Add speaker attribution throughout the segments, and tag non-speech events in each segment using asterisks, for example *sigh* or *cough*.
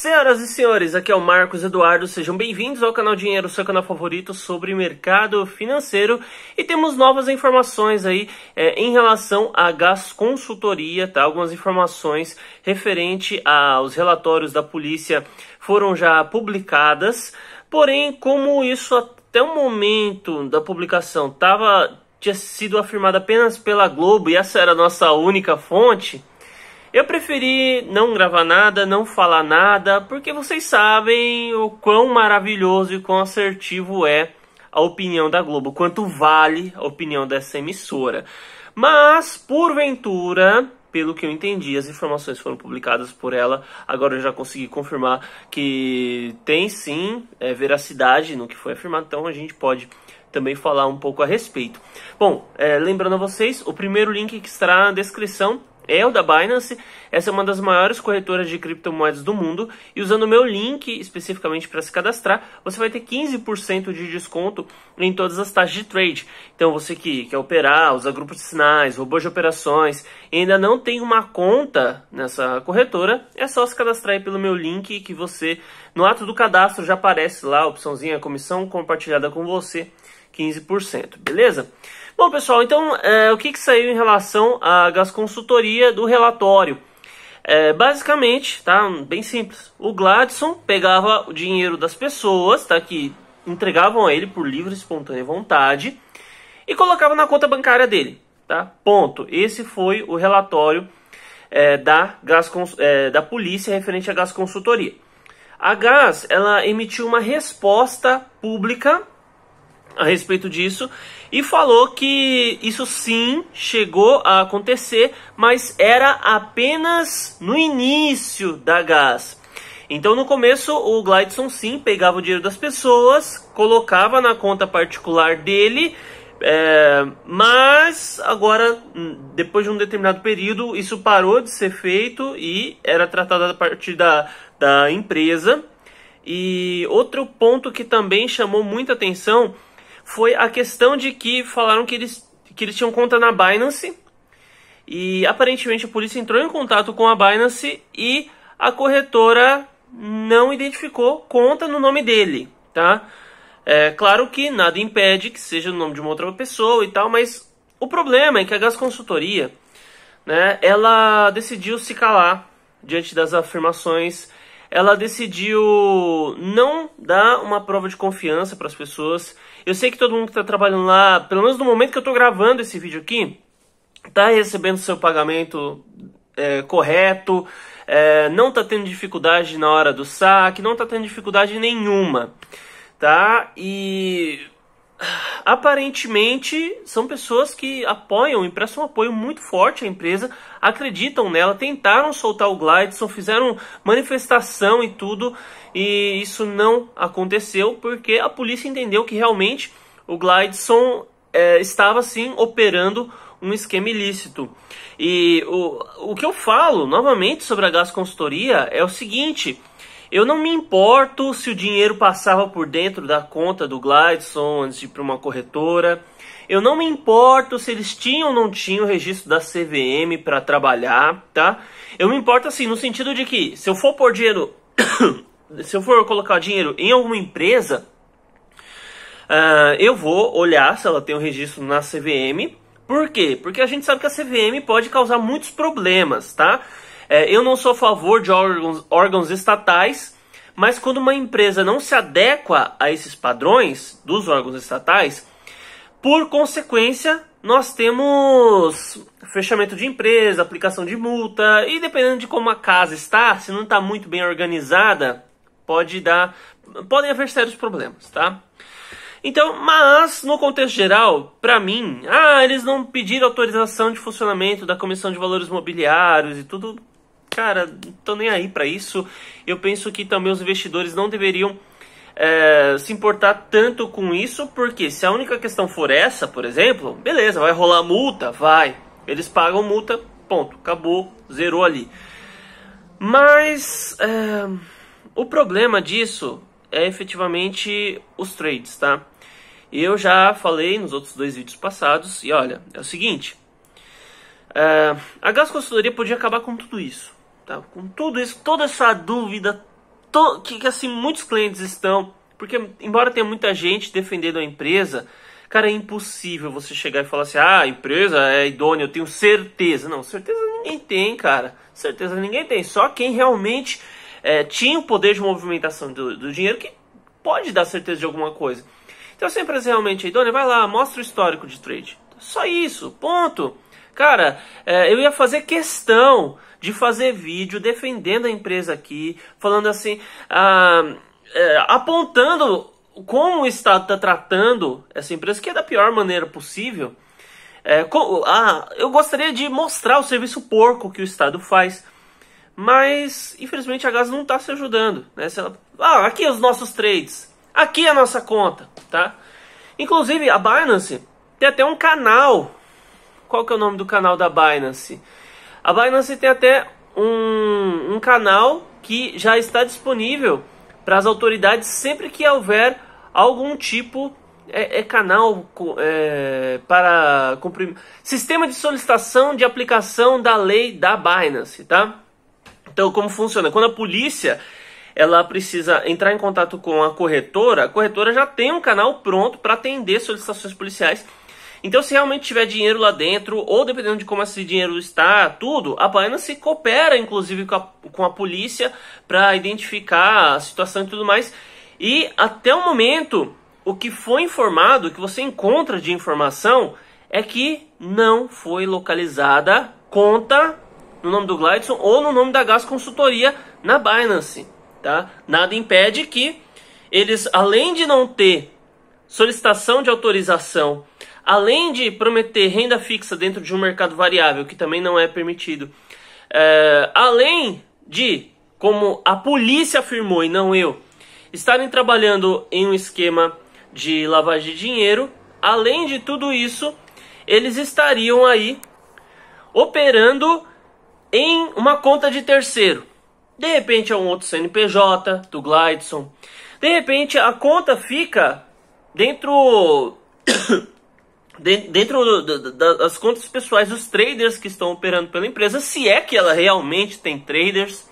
Speaker 1: Senhoras e senhores, aqui é o Marcos Eduardo, sejam bem-vindos ao canal Dinheiro, seu canal favorito sobre mercado financeiro. E temos novas informações aí é, em relação à Gas Consultoria, tá? Algumas informações referente aos relatórios da polícia foram já publicadas, porém, como isso até o momento da publicação tava tinha sido afirmado apenas pela Globo e essa era a nossa única fonte, eu preferi não gravar nada, não falar nada, porque vocês sabem o quão maravilhoso e quão assertivo é a opinião da Globo, quanto vale a opinião dessa emissora. Mas, porventura, pelo que eu entendi, as informações foram publicadas por ela. Agora eu já consegui confirmar que tem sim é, veracidade no que foi afirmado, então a gente pode também falar um pouco a respeito. Bom, é, lembrando a vocês, o primeiro link que estará na descrição é o da Binance. Essa é uma das maiores corretoras de criptomoedas do mundo. E usando o meu link especificamente para se cadastrar, você vai ter 15% de desconto em todas as taxas de trade. Então você que quer operar, usa grupos de sinais, robôs de operações, e ainda não tem uma conta nessa corretora, é só se cadastrar aí pelo meu link que você, no ato do cadastro, já aparece lá a opçãozinha comissão compartilhada com você, 15%, beleza? Bom, pessoal, então é, o que, que saiu em relação à gasconsultoria do relatório? É, basicamente, tá? Bem simples. O Gladson pegava o dinheiro das pessoas, tá? Que entregavam a ele por livre e espontânea vontade e colocava na conta bancária dele, tá? Ponto. Esse foi o relatório é, da, Gás, é, da polícia referente à Gás Consultoria. A Gás, ela emitiu uma resposta pública a respeito disso e falou que isso sim chegou a acontecer, mas era apenas no início da GAS. Então, no começo, o Glidson sim pegava o dinheiro das pessoas, colocava na conta particular dele, é, mas agora, hum, depois de um determinado período, isso parou de ser feito e era tratado a partir da, da empresa. E outro ponto que também chamou muita atenção foi a questão de que falaram que eles, que eles tinham conta na Binance e aparentemente a polícia entrou em contato com a Binance e a corretora não identificou conta no nome dele, tá? É claro que nada impede que seja no nome de uma outra pessoa e tal, mas o problema é que a Gas Consultoria, né, ela decidiu se calar diante das afirmações ela decidiu não dar uma prova de confiança para as pessoas. Eu sei que todo mundo que está trabalhando lá, pelo menos no momento que eu estou gravando esse vídeo aqui, está recebendo seu pagamento é, correto, é, não está tendo dificuldade na hora do saque, não está tendo dificuldade nenhuma, tá? E aparentemente são pessoas que apoiam e prestam um apoio muito forte à empresa, acreditam nela, tentaram soltar o Glidson, fizeram manifestação e tudo, e isso não aconteceu porque a polícia entendeu que realmente o Glidson é, estava sim operando um esquema ilícito. E o, o que eu falo novamente sobre a Gás Consultoria é o seguinte. Eu não me importo se o dinheiro passava por dentro da conta do Glideson antes de ir para uma corretora. Eu não me importo se eles tinham ou não tinham registro da CVM para trabalhar, tá? Eu me importo assim, no sentido de que se eu for pôr dinheiro, *coughs* se eu for colocar dinheiro em alguma empresa, uh, eu vou olhar se ela tem o um registro na CVM. Por quê? Porque a gente sabe que a CVM pode causar muitos problemas, tá? É, eu não sou a favor de órgãos, órgãos estatais, mas quando uma empresa não se adequa a esses padrões dos órgãos estatais, por consequência, nós temos fechamento de empresa, aplicação de multa, e dependendo de como a casa está, se não está muito bem organizada, pode dar. podem haver sérios problemas, tá? Então, mas no contexto geral, para mim, ah, eles não pediram autorização de funcionamento da Comissão de Valores Mobiliários e tudo, cara, não tô nem aí para isso. Eu penso que também os investidores não deveriam é, se importar tanto com isso, porque se a única questão for essa, por exemplo, beleza, vai rolar multa, vai. Eles pagam multa, ponto, acabou, zerou ali. Mas é, o problema disso é efetivamente os trades, tá? Eu já falei nos outros dois vídeos passados, e olha, é o seguinte, é, a Gás Consultoria podia acabar com tudo isso. Tá? Com tudo isso, toda essa dúvida to, que, que assim muitos clientes estão, porque embora tenha muita gente defendendo a empresa, cara, é impossível você chegar e falar assim: "Ah, a empresa é idônea, eu tenho certeza". Não, certeza ninguém tem, cara. Certeza ninguém tem, só quem realmente é, tinha o poder de movimentação do, do dinheiro que pode dar certeza de alguma coisa. Então, se a empresa realmente é idônea, vai lá, mostra o histórico de trade. Só isso, ponto. Cara, é, eu ia fazer questão de fazer vídeo defendendo a empresa aqui, falando assim, ah, é, apontando como o Estado está tratando essa empresa, que é da pior maneira possível. É, com, ah, eu gostaria de mostrar o serviço porco que o Estado faz, mas infelizmente a Gás não está se ajudando. Né? Ela, ah, aqui os nossos trades, aqui a nossa conta, tá? Inclusive a Binance tem até um canal. Qual que é o nome do canal da Binance? A Binance tem até um, um canal que já está disponível para as autoridades sempre que houver algum tipo é, é canal é, para cumprir sistema de solicitação de aplicação da lei da Binance, tá? Então como funciona? Quando a polícia ela precisa entrar em contato com a corretora, a corretora já tem um canal pronto para atender solicitações policiais então, se realmente tiver dinheiro lá dentro, ou dependendo de como esse dinheiro está, tudo, a Binance coopera, inclusive, com a, com a polícia para identificar a situação e tudo mais. E até o momento, o que foi informado, o que você encontra de informação, é que não foi localizada conta no nome do Glidson ou no nome da Gas Consultoria na Binance. Tá? Nada impede que eles, além de não ter solicitação de autorização além de prometer renda fixa dentro de um mercado variável, que também não é permitido, é, além de, como a polícia afirmou e não eu, estarem trabalhando em um esquema de lavagem de dinheiro, além de tudo isso, eles estariam aí operando em uma conta de terceiro. De repente é um outro CNPJ do Glidson. De repente a conta fica dentro *coughs* dentro do, do, das contas pessoais dos traders que estão operando pela empresa, se é que ela realmente tem traders.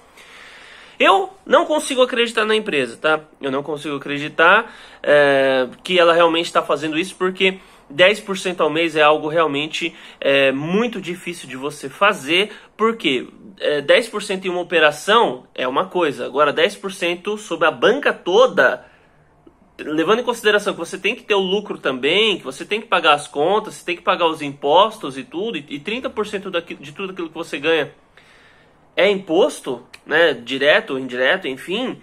Speaker 1: Eu não consigo acreditar na empresa, tá? Eu não consigo acreditar é, que ela realmente está fazendo isso, porque 10% ao mês é algo realmente é, muito difícil de você fazer, porque é, 10% em uma operação é uma coisa, agora 10% sobre a banca toda levando em consideração que você tem que ter o lucro também, que você tem que pagar as contas, você tem que pagar os impostos e tudo, e 30% daquilo, de tudo aquilo que você ganha é imposto, né, direto, indireto, enfim,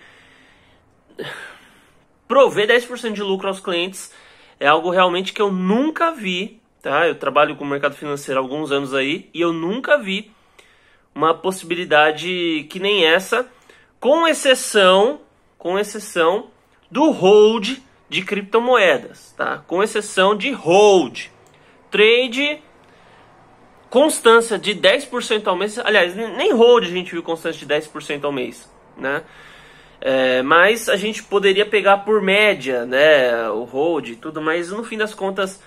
Speaker 1: prover 10% de lucro aos clientes é algo realmente que eu nunca vi, tá? Eu trabalho com o mercado financeiro há alguns anos aí e eu nunca vi uma possibilidade que nem essa, com exceção, com exceção do hold de criptomoedas, tá? Com exceção de hold. Trade constância de 10% ao mês. Aliás, nem hold a gente viu constância de 10% ao mês, né? É, mas a gente poderia pegar por média, né? O hold e tudo, mas no fim das contas,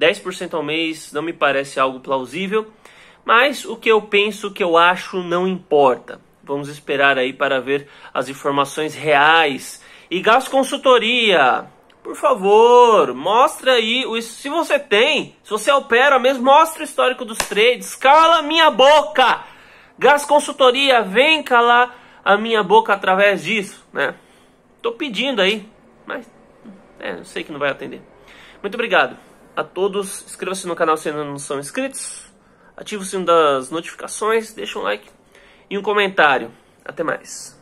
Speaker 1: 10% ao mês não me parece algo plausível. Mas o que eu penso, o que eu acho, não importa. Vamos esperar aí para ver as informações reais e gasto consultoria. Por favor, mostra aí. Se você tem, se você opera mesmo, mostra o histórico dos trades. Cala a minha boca! Gasto consultoria, vem calar a minha boca através disso, né? Tô pedindo aí, mas é, eu sei que não vai atender. Muito obrigado a todos. Inscreva-se no canal se ainda não são inscritos. Ative o sino das notificações, deixa um like e um comentário. Até mais.